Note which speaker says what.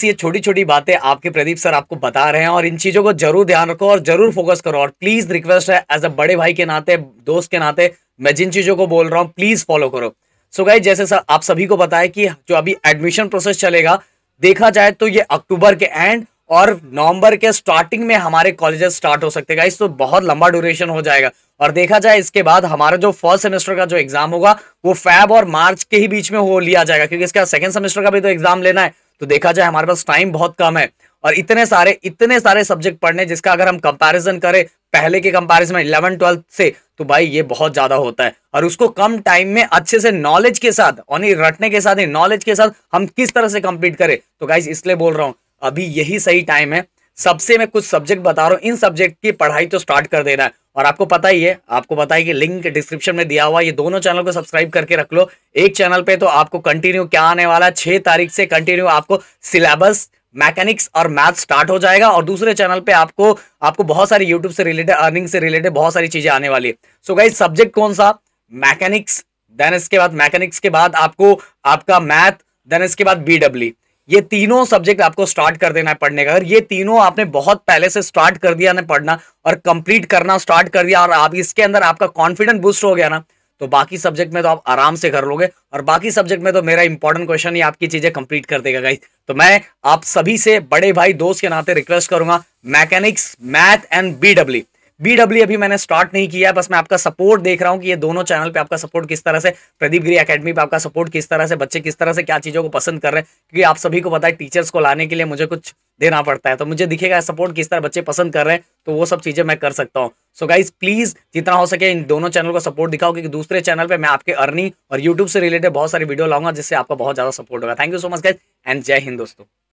Speaker 1: सी ये छोटी छोटी बातें आपके प्रदीप सर आपको बता रहे हैं और इन चीज़ों को जरूर ध्यान रखो और जरूर फोकस करो और प्लीज़ रिक्वेस्ट है एज अ बड़े भाई के नाते दोस्त के नाते मैं जिन चीज़ों को बोल रहा हूँ प्लीज़ फॉलो करो सो गाइज जैसे सर आप सभी को पता कि जो अभी एडमिशन प्रोसेस चलेगा देखा जाए तो ये अक्टूबर के एंड और नवंबर के स्टार्टिंग में हमारे कॉलेजेस स्टार्ट हो सकते गाइज तो बहुत लंबा ड्यूरेशन हो जाएगा और देखा जाए इसके बाद हमारा जो फर्स्ट सेमेस्टर का जो एग्जाम होगा वो फैब और मार्च के ही बीच में हो लिया जाएगा क्योंकि इसका सेकंड सेमेस्टर का भी तो एग्जाम लेना है तो देखा जाए हमारे पास टाइम बहुत कम है और इतने सारे इतने सारे सब्जेक्ट पढ़ने जिसका अगर हम कंपैरिजन करें पहले के कंपैरिजन में इलेवन ट्वेल्थ से तो भाई ये बहुत ज्यादा होता है और उसको कम टाइम में अच्छे से नॉलेज के साथ यानी रटने के साथ नॉलेज के साथ हम किस तरह से कंप्लीट करें तो गाइज इसलिए बोल रहा हूँ अभी यही सही टाइम है सबसे मैं कुछ सब्जेक्ट बता रहा हूँ इन सब्जेक्ट की पढ़ाई तो स्टार्ट कर देना है और आपको पता ही है आपको पता है कि लिंक डिस्क्रिप्शन में दिया हुआ ये दोनों चैनल को सब्सक्राइब करके रख लो एक चैनल पे तो आपको कंटिन्यू क्या आने वाला छह तारीख से कंटिन्यू आपको सिलेबस मैकेनिक्स और मैथ स्टार्ट हो जाएगा और दूसरे चैनल पे आपको आपको बहुत सारी यूट्यूब से रिलेटेड अर्निंग से रिलेटेड बहुत सारी चीजें आने वाली है सो गाइज सब्जेक्ट कौन सा मैकेनिक्स देन इसके बाद मैकेनिक्स के बाद आपको आपका मैथ देन इसके बाद बीडब्ल्यू ये तीनों सब्जेक्ट आपको स्टार्ट कर देना है पढ़ने का अगर ये तीनों आपने बहुत पहले से स्टार्ट कर दिया ना पढ़ना और कंप्लीट करना स्टार्ट कर दिया और आप इसके अंदर आपका कॉन्फिडेंस बूस्ट हो गया ना तो बाकी सब्जेक्ट में तो आप आराम से कर लोगे और बाकी सब्जेक्ट में तो मेरा इंपॉर्टेंट क्वेश्चन ही आपकी चीजें कंप्लीट कर देगा गाइस तो मैं आप सभी से बड़े भाई दोस्त के नाते रिक्वेस्ट करूंगा mechanics math and BW BW अभी मैंने स्टार्ट नहीं किया बस मैं आपका सपोर्ट देख रहा हूँ कि ये दोनों चैनल पे आपका सपोर्ट किस तरह से प्रदीप गिरी अकेडमी पे आपका सपोर्ट किस तरह से बच्चे किस तरह से क्या चीज़ों को पसंद कर रहे हैं क्योंकि आप सभी को पता है टीचर्स को लाने के लिए मुझे कुछ देना पड़ता है तो मुझे दिखेगा सपोर्ट किस तरह बच्चे पसंद कर रहे हैं तो वो सब चीज़ें मैं कर सकता हूँ सो गाइज प्लीज़ जितना हो सके इन दोनों चैनल को सपोर्ट दिखाओ क्योंकि दूसरे चैनल पर मैं आपके अर्निंग और यूट्यूब से रिलेटेड बहुत सारी वीडियो लाऊंगा जिससे आपका बहुत ज़्यादा सपोर्ट होगा thank you so much guys and जय हिंद दोस्तों